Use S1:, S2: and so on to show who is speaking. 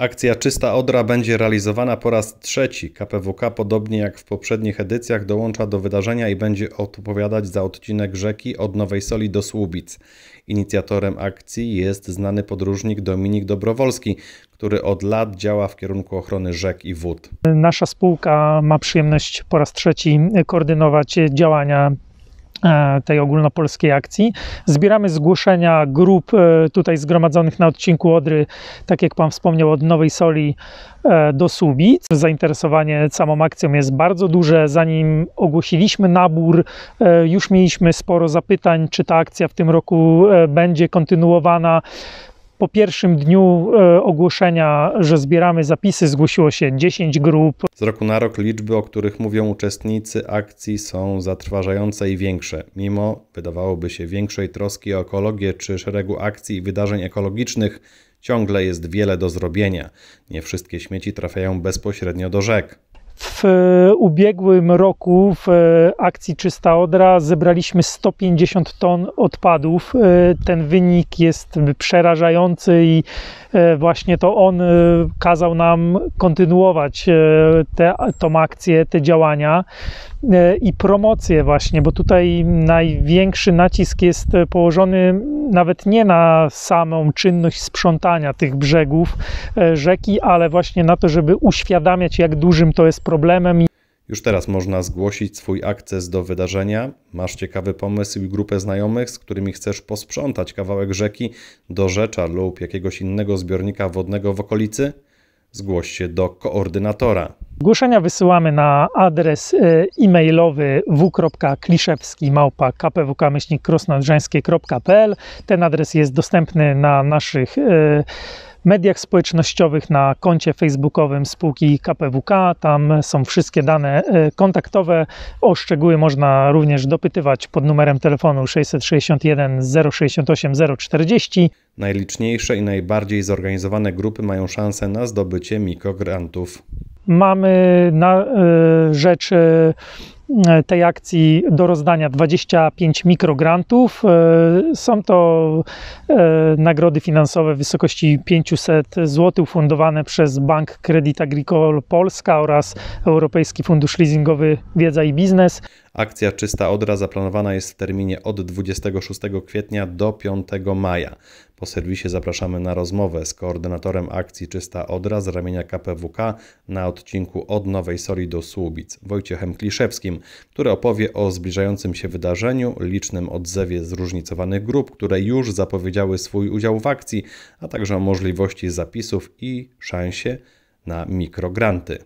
S1: Akcja Czysta Odra będzie realizowana po raz trzeci. KPWK, podobnie jak w poprzednich edycjach, dołącza do wydarzenia i będzie odpowiadać za odcinek rzeki od Nowej Soli do Słubic. Inicjatorem akcji jest znany podróżnik Dominik Dobrowolski, który od lat działa w kierunku ochrony rzek i wód.
S2: Nasza spółka ma przyjemność po raz trzeci koordynować działania E, tej ogólnopolskiej akcji. Zbieramy zgłoszenia grup e, tutaj zgromadzonych na odcinku Odry, tak jak Pan wspomniał, od Nowej Soli e, do Słubic. Zainteresowanie samą akcją jest bardzo duże. Zanim ogłosiliśmy nabór, już mieliśmy sporo zapytań, czy ta akcja w tym roku będzie kontynuowana po pierwszym dniu e, ogłoszenia, że zbieramy zapisy, zgłosiło się 10 grup.
S1: Z roku na rok liczby, o których mówią uczestnicy akcji, są zatrważające i większe. Mimo, wydawałoby się, większej troski o ekologię czy szeregu akcji i wydarzeń ekologicznych, ciągle jest wiele do zrobienia. Nie wszystkie śmieci trafiają bezpośrednio do rzek.
S2: W ubiegłym roku w e, akcji Czysta Odra zebraliśmy 150 ton odpadów. E, ten wynik jest przerażający i e, właśnie to on kazał nam kontynuować tę akcję, te działania i promocję właśnie, bo tutaj największy nacisk jest położony nawet nie na samą czynność sprzątania tych brzegów rzeki, ale właśnie na to, żeby uświadamiać jak dużym to jest problemem.
S1: Już teraz można zgłosić swój akces do wydarzenia. Masz ciekawy pomysł i grupę znajomych, z którymi chcesz posprzątać kawałek rzeki, do rzecza lub jakiegoś innego zbiornika wodnego w okolicy? Zgłoś się do koordynatora.
S2: Zgłoszenia wysyłamy na adres y, e-mailowy w.kliszewski.kpwk-krosnodrzańskie.pl. Ten adres jest dostępny na naszych e mediach społecznościowych, na koncie facebookowym spółki KPWK. Tam są wszystkie dane e, kontaktowe. O szczegóły można również dopytywać pod numerem telefonu 661 068 040.
S1: Najliczniejsze i najbardziej zorganizowane grupy mają szansę na zdobycie mikrograntów.
S2: Mamy na e, rzecz e, E, tej akcji do rozdania 25 mikrograntów. E, są to e, nagrody finansowe w wysokości 500 zł fundowane przez Bank Credit Agricole Polska oraz Europejski Fundusz Leasingowy Wiedza i Biznes.
S1: Akcja Czysta Odra zaplanowana jest w terminie od 26 kwietnia do 5 maja. Po serwisie zapraszamy na rozmowę z koordynatorem akcji Czysta Odra z ramienia KPWK na odcinku od Nowej Soli do Słubic, Wojciechem Kliszewskim który opowie o zbliżającym się wydarzeniu, licznym odzewie zróżnicowanych grup, które już zapowiedziały swój udział w akcji, a także o możliwości zapisów i szansie na mikrogranty.